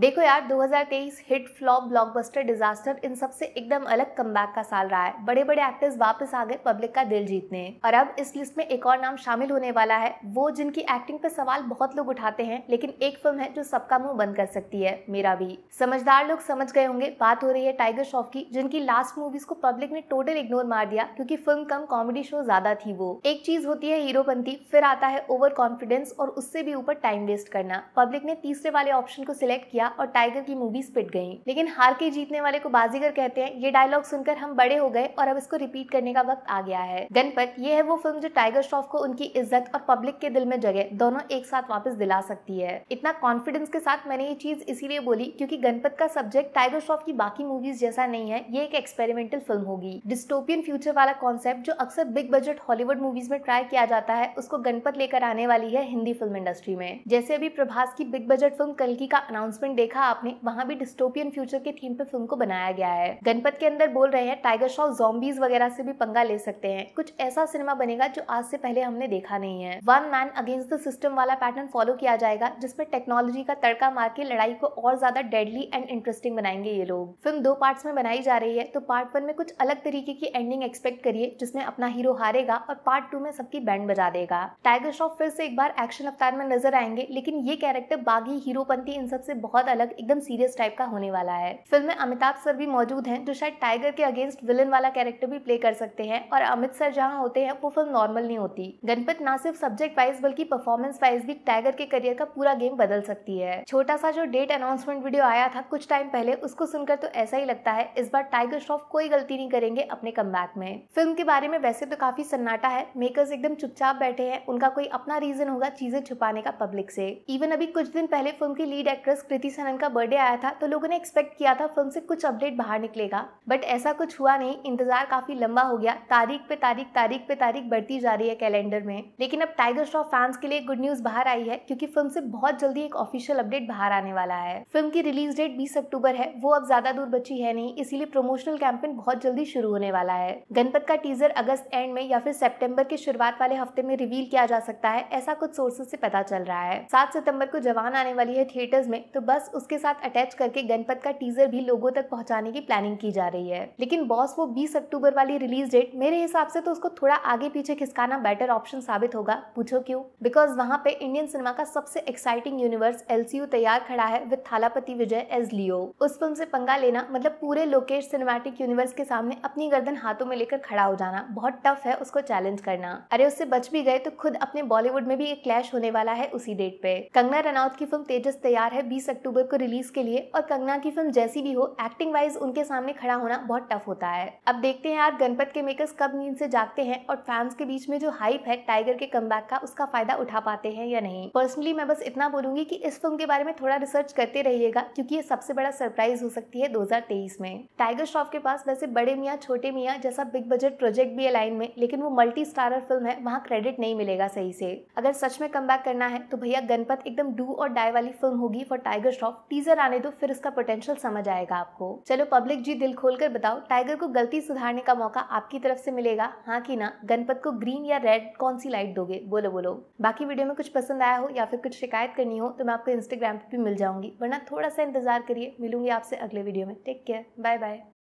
देखो यार 2023 hit flop blockbuster disaster इन सबसे एकदम अलग कम का साल रहा है बड़े बड़े एक्टर्स वापस आ गए पब्लिक का दिल जीतने और अब इस लिस्ट में एक और नाम शामिल होने वाला है वो जिनकी एक्टिंग पे सवाल बहुत लोग उठाते हैं लेकिन एक फिल्म है जो सबका मुंह बंद कर सकती है मेरा भी समझदार लोग समझ गए होंगे बात हो रही है टाइगर श्रॉफ की जिनकी लास्ट मूवीज को पब्लिक ने टोटल इग्नोर मार दिया क्यूँकी फिल्म कम कॉमेडी शो ज्यादा थी वो एक चीज होती है हीरोपंथी फिर आता है ओवर कॉन्फिडेंस और उससे भी ऊपर टाइम वेस्ट करना पब्लिक ने तीसरे वाले ऑप्शन को सिलेक्ट किया किया और टाइगर की मूवीज पिट गई लेकिन हार के जीतने वाले को बाजीगर कहते हैं ये डायलॉग सुनकर हम बड़े हो गए और अब इसको रिपीट करने का वक्त आ गया है गणपत ये है वो फिल्म जो टाइगर श्रॉफ को उनकी इज्जत और पब्लिक के दिल में जगह दोनों एक साथ वापस दिला सकती है इतना कॉन्फिडेंस के साथ मैंने ये चीज इसीलिए बोली क्योंकि गणपत का सब्जेक्ट टाइगर श्रॉफ की बाकी मूवीज जैसा नहीं है ये एक एक्सपेरिमेंटल फिल्म होगी डिस्टोपियन फ्यूचर वाला कॉन्सेप्ट जो अक्सर बिग बजट हॉलीवुड मूवीज में ट्राई किया जाता है उसको गणपत लेकर आने वाली है हिंदी फिल्म इंडस्ट्री में जैसे अभी प्रभास की बिग बजट फिल्म कलकी का अनाउंसमेंट देखा आपने वहाँ भी डिस्टोपियन फ्यूचर के थीम पे फिल्म को बनाया गया है गणपत के अंदर बोल रहे हैं टाइगर श्रॉफ जॉम्बीज वगैरह से भी पंगा ले सकते हैं कुछ ऐसा सिनेमा बनेगा जो आज से पहले हमने देखा नहीं है one man against the system वाला पैटर्न फॉलो किया जाएगा जिसमें टेक्नोलॉजी का तड़का मार के लड़ाई को और ज्यादा डेडली एंड इंटरेस्टिंग बनाएंगे ये लोग फिल्म दो पार्ट में बनाई जा रही है तो पार्ट वन में कुछ अलग तरीके की एंडिंग एक्सपेक्ट करिए जिसमें अपना हीरो हारेगा और पार्ट टू में सबकी बैंड बजा देगा टाइगर श्रॉफ फिर से एक बार एक्शन अवतार में नजर आएंगे लेकिन ये कैरेक्टर बागी हीरोपंथी इन सबसे बहुत बहुत अलग एकदम सीरियस टाइप का होने वाला है फिल्म में अमिताभ सर भी मौजूद हैं जो शायद टाइगर के अगेंस्ट विलन वाला कैरेक्टर भी प्ले कर सकते हैं और अमित सर जहाँ होते हैं वो फिल्म नॉर्मल नहीं होती गणपत ना सिर्फ सब्जेक्ट वाइज बल्कि परफॉर्मेंस वाइज भी टाइगर के करियर का पूरा गेम बदल सकती है छोटा सा जो डेट अनाउंसमेंट वीडियो आया था कुछ टाइम पहले उसको सुनकर तो ऐसा ही लगता है इस बार टाइगर श्रॉफ कोई गलती नहीं करेंगे अपने कम में फिल्म के बारे में वैसे तो काफी सन्नाटा है मेकर्स एकदम चुपचाप बैठे हैं उनका कोई अपना रीजन होगा चीजें छुपाने का पब्लिक से इवन अभी कुछ दिन पहले फिल्म की लीड एक्ट्रेस कृति सनन का बर्थडे आया था तो लोगों ने एक्सपेक्ट किया था फिल्म से कुछ अपडेट बाहर निकलेगा बट ऐसा कुछ हुआ नहीं इंतजार काफी लंबा हो गया तारीख पे तारीख तारीख पे तारीख बढ़ती जा रही है कैलेंडर में लेकिन अब टाइगर श्रॉफ फैंस के लिए गुड न्यूज बाहर आई है क्योंकि फिल्म से बहुत जल्दी एक ऑफिशियल अपडेट बाहर आने वाला है फिल्म की रिलीज डेट बीस अक्टूबर है वो अब ज्यादा दूर बची है नहीं इसीलिए प्रमोशनल कैंपेन बहुत जल्दी शुरू होने वाला है गणपत का टीजर अगस्त एंड में या फिर सेप्टेम्बर के शुरुआत वाले हफ्ते में रिवील किया जा सकता है ऐसा कुछ सोर्सेज से पता चल रहा है सात सितम्बर को जवान आने वाली है थिएटर्स में तो बस बस उसके साथ अटैच करके गणपत का टीजर भी लोगों तक पहुंचाने की प्लानिंग की जा रही है लेकिन बॉस वो बीस अक्टूबर वाली रिलीज डेट मेरे हिसाब से तो उसको थोड़ा आगे पीछे खिसकाना बेटर ऑप्शन साबित होगा पूछो क्यों बिकॉज वहाँ पे इंडियन सिनेमा का सबसे एक्साइटिंग यूनिवर्स एल तैयार खड़ा है with Thalapathy Vijay as Leo उस फिल्म से पंगा लेना मतलब पूरे लोकेश सिनेमेटिक यूनिवर्स के सामने अपनी गर्दन हाथों में लेकर खड़ा हो जाना बहुत टफ है उसको चैलेंज करना अरे उससे बच भी गए तो खुद अपने बॉलीवुड में भी एक क्लैश होने वाला है उसी डेट पे कंगना रनौत की फिल्म तेजस तैयार है बीस अक्टूबर अक्टूबर को रिलीज के लिए और कंगना की फिल्म जैसी भी हो एक्टिंग वाइज उनके सामने खड़ा होना बहुत टफ होता है अब देखते हैं यार गणपत के मेकर्स कब नींद से जागते हैं और फैंस के बीच में जो हाइप है टाइगर के कम का उसका फायदा उठा पाते हैं या नहीं पर्सनली मैं बस इतना बोलूंगी की इस फिल्म के बारे में थोड़ा रिसर्च करते रहिएगा क्यूँकी ये सबसे बड़ा सरप्राइज हो सकती है दो में टाइगर श्रॉफ के पास वैसे बड़े मियाँ छोटे मियाँ जैसा बिग बजट प्रोजेक्ट भी है लाइन में लेकिन वो मल्टी स्टारर फिल्म है वहाँ क्रेडिट नहीं मिलेगा सही से अगर सच में कम करना है तो भैया गणपत एकदम डू और डाई वाली फिल्म होगी फॉर टाइगर ऑफ टीजर आने दो फिर उसका पोटेंशियल समझ आएगा आपको चलो पब्लिक जी दिल खोल कर बताओ टाइगर को गलती सुधारने का मौका आपकी तरफ से मिलेगा हाँ की ना गणपत को ग्रीन या रेड कौन सी लाइट दोगे बोलो बोलो बाकी वीडियो में कुछ पसंद आया हो या फिर कुछ शिकायत करनी हो तो मैं आपको इंस्टाग्राम पर भी मिल जाऊंगी वरना थोड़ा सा इंतजार करिए मिलूंगी आपसे अगले वीडियो में टेक केयर बाय बाय